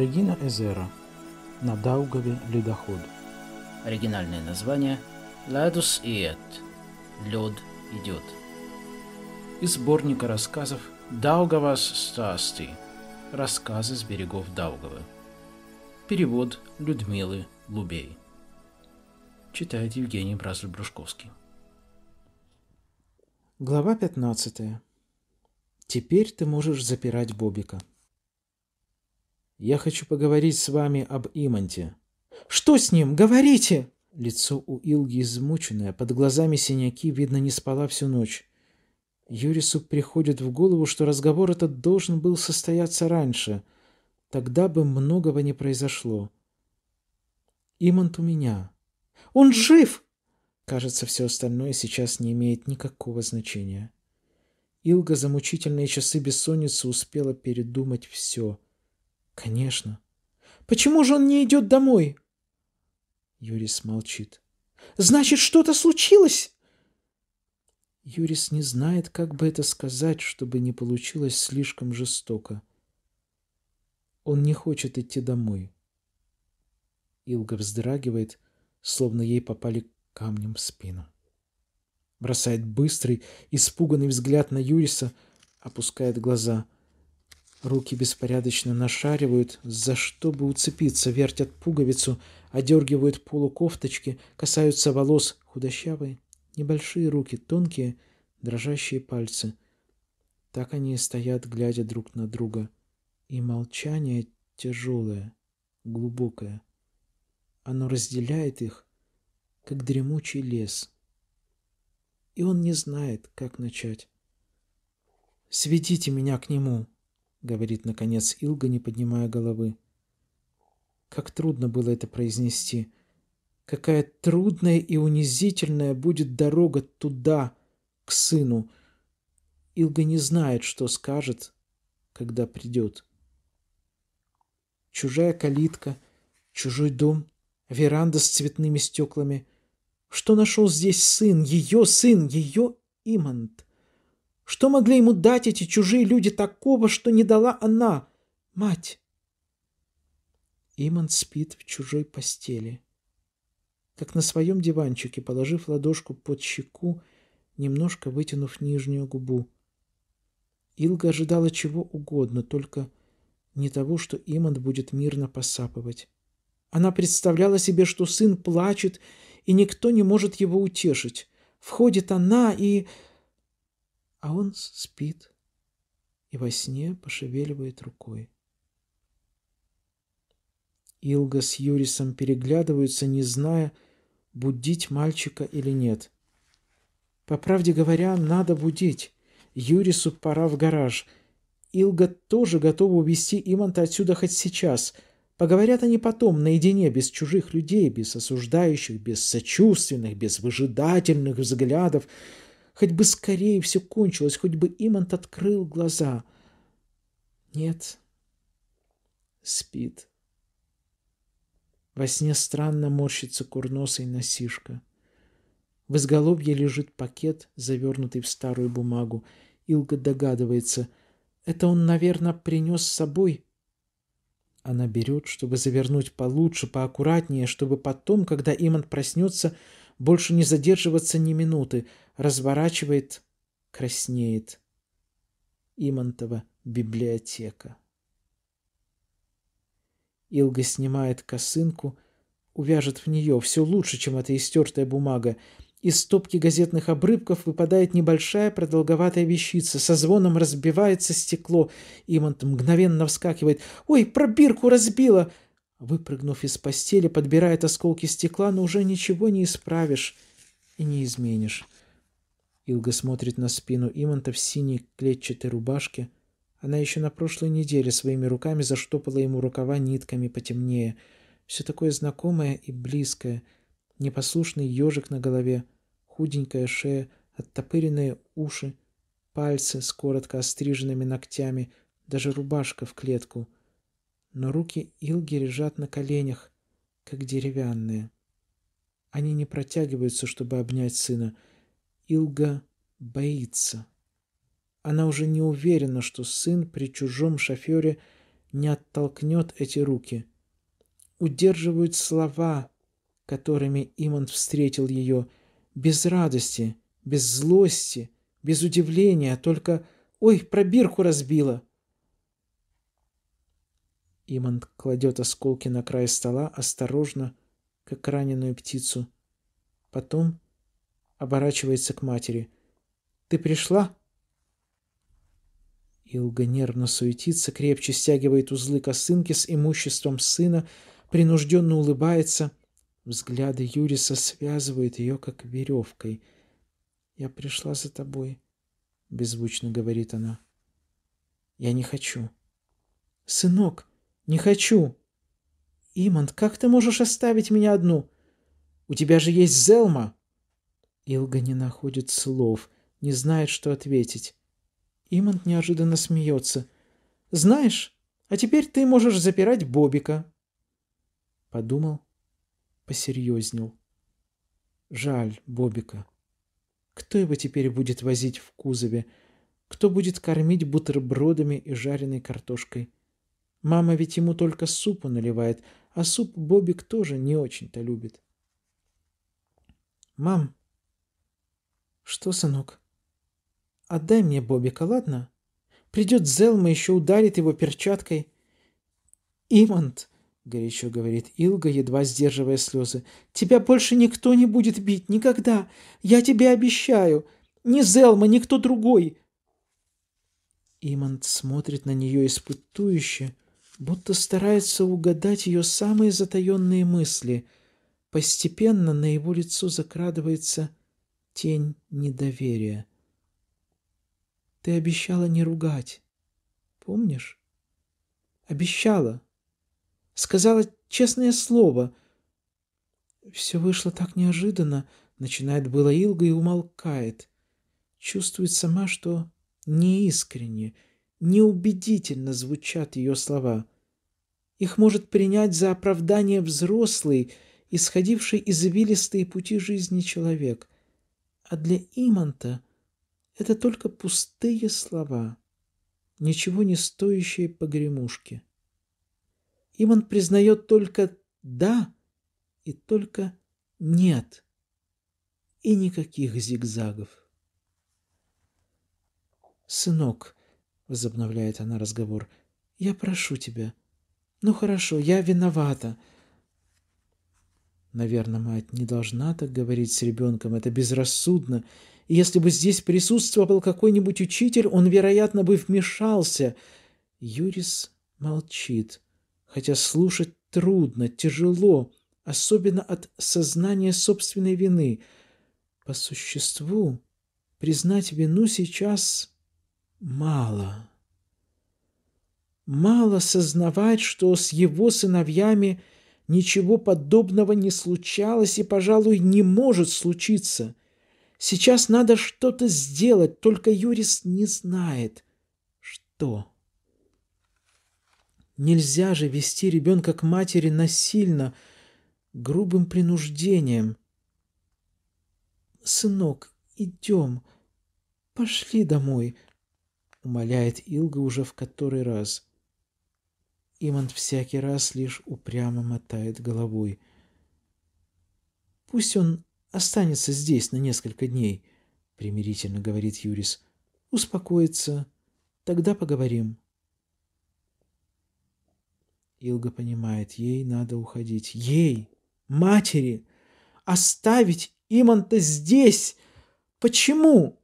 Регина Эзера на Даугаве ледоход. Оригинальное название «Ладус иет» – «Лед идет». Из сборника рассказов «Даугавас Стасти» – «Рассказы с берегов Даугавы». Перевод Людмилы Лубей. Читает Евгений Бразль-Брушковский. Глава 15. Теперь ты можешь запирать Бобика. «Я хочу поговорить с вами об Иманте». «Что с ним? Говорите!» Лицо у Илги измученное, под глазами синяки, видно, не спала всю ночь. Юрису приходит в голову, что разговор этот должен был состояться раньше. Тогда бы многого не произошло. Имант у меня. Он жив! Кажется, все остальное сейчас не имеет никакого значения. Илга за мучительные часы бессонницы успела передумать все — Конечно. Почему же он не идет домой? Юрис молчит. Значит, что-то случилось? Юрис не знает, как бы это сказать, чтобы не получилось слишком жестоко. Он не хочет идти домой. Илга вздрагивает, словно ей попали камнем в спину. Бросает быстрый, испуганный взгляд на Юриса, опускает глаза — Руки беспорядочно нашаривают, за что бы уцепиться, вертят пуговицу, одергивают полу кофточки, касаются волос худощавые, небольшие руки, тонкие, дрожащие пальцы. Так они и стоят, глядя друг на друга. И молчание тяжелое, глубокое. Оно разделяет их, как дремучий лес. И он не знает, как начать. «Сведите меня к нему!» — говорит, наконец, Илга, не поднимая головы. Как трудно было это произнести. Какая трудная и унизительная будет дорога туда, к сыну. Илга не знает, что скажет, когда придет. Чужая калитка, чужой дом, веранда с цветными стеклами. Что нашел здесь сын, ее сын, ее имант? Что могли ему дать эти чужие люди такого, что не дала она, мать? Иман спит в чужой постели. Как на своем диванчике, положив ладошку под щеку, немножко вытянув нижнюю губу. Илга ожидала чего угодно, только не того, что Иман будет мирно посапывать. Она представляла себе, что сын плачет, и никто не может его утешить. Входит она и а он спит и во сне пошевеливает рукой. Илга с Юрисом переглядываются, не зная, будить мальчика или нет. По правде говоря, надо будить. Юрису пора в гараж. Илга тоже готова увести Иманта отсюда хоть сейчас. Поговорят они потом, наедине, без чужих людей, без осуждающих, без сочувственных, без выжидательных взглядов. Хоть бы скорее все кончилось, хоть бы Имант открыл глаза. Нет. Спит. Во сне странно морщится курносый носишка. В изголовье лежит пакет, завернутый в старую бумагу. Илга догадывается. Это он, наверное, принес с собой. Она берет, чтобы завернуть получше, поаккуратнее, чтобы потом, когда Имант проснется, больше не задерживаться ни минуты, разворачивает, краснеет. Имонтова библиотека. Илга снимает косынку, увяжет в нее, все лучше, чем эта истертая бумага. Из стопки газетных обрывков выпадает небольшая продолговатая вещица, со звоном разбивается стекло. Имонт мгновенно вскакивает. «Ой, пробирку разбила!» Выпрыгнув из постели, подбирает осколки стекла, но уже ничего не исправишь и не изменишь. Илга смотрит на спину Иманта в синей клетчатой рубашке. Она еще на прошлой неделе своими руками заштопала ему рукава нитками потемнее. Все такое знакомое и близкое. Непослушный ежик на голове, худенькая шея, оттопыренные уши, пальцы с коротко остриженными ногтями, даже рубашка в клетку — но руки Илги лежат на коленях, как деревянные. Они не протягиваются, чтобы обнять сына. Илга боится. Она уже не уверена, что сын при чужом шофере не оттолкнет эти руки. Удерживают слова, которыми Иман встретил ее, без радости, без злости, без удивления, только «Ой, пробирку разбила!» Иман кладет осколки на край стола осторожно, как раненую птицу. Потом оборачивается к матери. «Ты пришла?» Илга нервно суетится, крепче стягивает узлы косынки с имуществом сына, принужденно улыбается. Взгляды Юриса связывают ее, как веревкой. «Я пришла за тобой», — беззвучно говорит она. «Я не хочу». «Сынок!» «Не хочу». «Иманд, как ты можешь оставить меня одну? У тебя же есть Зелма!» Илга не находит слов, не знает, что ответить. Иманд неожиданно смеется. «Знаешь, а теперь ты можешь запирать Бобика». Подумал, посерьезнел. Жаль Бобика. Кто его теперь будет возить в кузове? Кто будет кормить бутербродами и жареной картошкой? Мама ведь ему только супу наливает, а суп Бобик тоже не очень-то любит. «Мам!» «Что, сынок?» «Отдай мне Бобика, ладно? Придет Зелма, еще ударит его перчаткой». «Имант!» — горячо говорит Илга, едва сдерживая слезы. «Тебя больше никто не будет бить, никогда! Я тебе обещаю! Не Зелма, никто другой!» Имант смотрит на нее испытующе, будто старается угадать ее самые затаенные мысли. Постепенно на его лицо закрадывается тень недоверия. «Ты обещала не ругать. Помнишь? Обещала. Сказала честное слово. Все вышло так неожиданно», — начинает было Илга и умолкает. Чувствует сама, что неискренне, неубедительно звучат ее слова. Их может принять за оправдание взрослый, исходивший из извилистые пути жизни человек. А для Иманта это только пустые слова, ничего не стоящие погремушки. Иман признает только «да» и только «нет» и никаких зигзагов. «Сынок», — возобновляет она разговор, — «я прошу тебя, ну хорошо, я виновата. Наверное, мать не должна так говорить с ребенком, это безрассудно. И если бы здесь присутствовал какой-нибудь учитель, он, вероятно, бы вмешался. Юрис молчит, хотя слушать трудно, тяжело, особенно от сознания собственной вины. По существу признать вину сейчас мало мало сознавать, что с его сыновьями ничего подобного не случалось и, пожалуй, не может случиться. Сейчас надо что-то сделать, только Юрис не знает, что. Нельзя же вести ребенка к матери насильно, грубым принуждением. «Сынок, идем, пошли домой», — умоляет Илга уже в который раз — Имант всякий раз лишь упрямо мотает головой. «Пусть он останется здесь на несколько дней», — примирительно говорит Юрис. «Успокоится. Тогда поговорим». Илга понимает, ей надо уходить. Ей, матери, оставить Иманта здесь! Почему?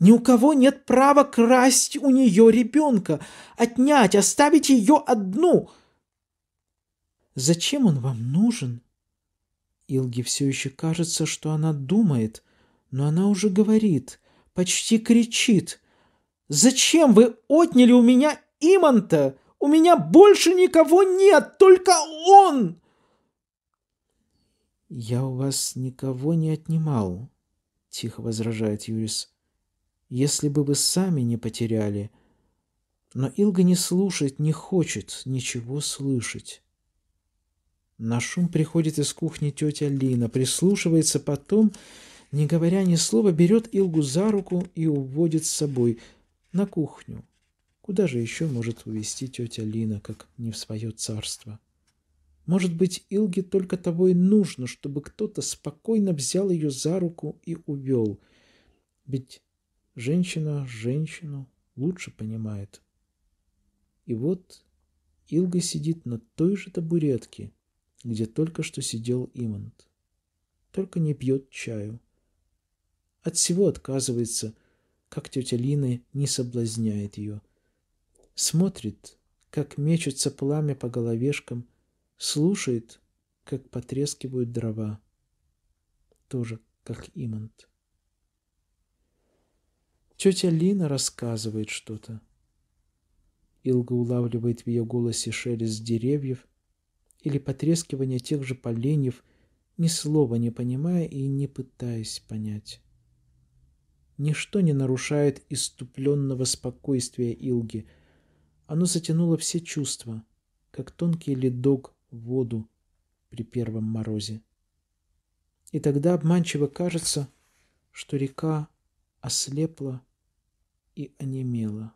Ни у кого нет права красть у нее ребенка, отнять, оставить ее одну. Зачем он вам нужен? Илге все еще кажется, что она думает, но она уже говорит, почти кричит. «Зачем вы отняли у меня Иманта? У меня больше никого нет, только он!» «Я у вас никого не отнимал», — тихо возражает Юрис если бы вы сами не потеряли. Но Илга не слушает, не хочет ничего слышать. На шум приходит из кухни тетя Лина, прислушивается потом, не говоря ни слова, берет Илгу за руку и уводит с собой на кухню. Куда же еще может увести тетя Лина, как не в свое царство? Может быть, Илге только того и нужно, чтобы кто-то спокойно взял ее за руку и увел. Ведь Женщина женщину лучше понимает. И вот Илга сидит на той же табуретке, где только что сидел Имант. Только не пьет чаю. От всего отказывается, как тетя Лина не соблазняет ее. Смотрит, как мечется пламя по головешкам, слушает, как потрескивают дрова. Тоже как Имант. Тетя Лина рассказывает что-то. Илга улавливает в ее голосе шелест деревьев или потрескивание тех же поленьев, ни слова не понимая и не пытаясь понять. Ничто не нарушает иступленного спокойствия Илги. Оно затянуло все чувства, как тонкий ледок в воду при первом морозе. И тогда обманчиво кажется, что река ослепла и онемела.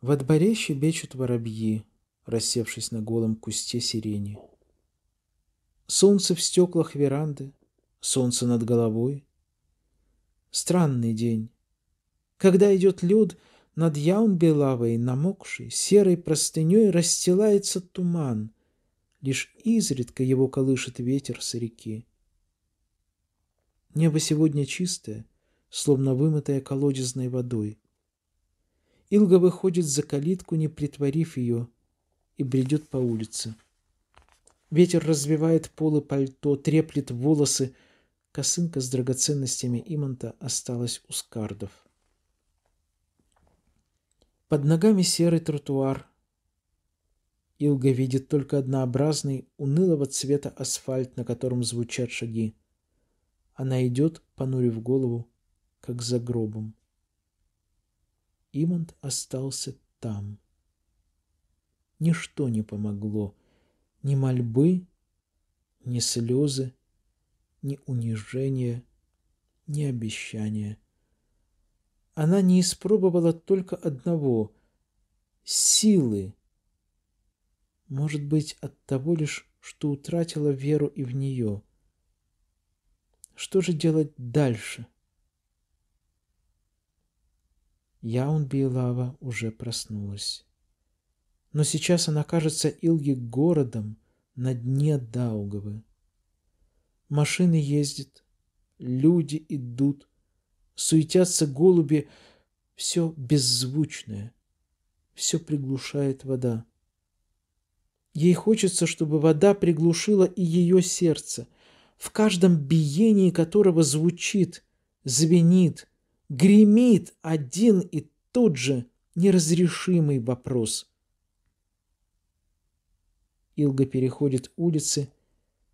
Во дворе щебечут воробьи, рассевшись на голом кусте сирени. Солнце в стеклах веранды, солнце над головой. Странный день. Когда идет лед над Яунбелавой, намокшей, серой простыней, расстилается туман. Лишь изредка его колышет ветер с реки. Небо сегодня чистое, словно вымытое колодезной водой. Илга выходит за калитку, не притворив ее, и бредет по улице. Ветер развивает полы пальто, треплет волосы. Косынка с драгоценностями Иманта осталась у скардов. Под ногами серый тротуар. Илга видит только однообразный, унылого цвета асфальт, на котором звучат шаги. Она идет, понурив голову, как за гробом. Имант остался там. Ничто не помогло. Ни мольбы, ни слезы, ни унижения, ни обещания. Она не испробовала только одного — силы. Может быть, от того лишь, что утратила веру и в нее — что же делать дальше? Яунбилава уже проснулась. Но сейчас она кажется Илге городом на дне Даугавы. Машины ездят, люди идут, суетятся голуби, все беззвучное, все приглушает вода. Ей хочется, чтобы вода приглушила и ее сердце – в каждом биении которого звучит, звенит, гремит один и тот же неразрешимый вопрос. Илга переходит улицы,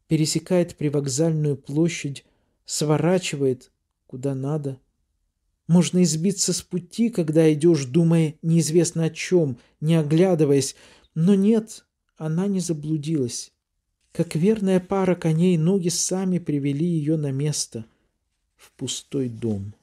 пересекает привокзальную площадь, сворачивает куда надо. Можно избиться с пути, когда идешь, думая неизвестно о чем, не оглядываясь, но нет, она не заблудилась. Как верная пара коней, ноги сами привели ее на место в пустой дом.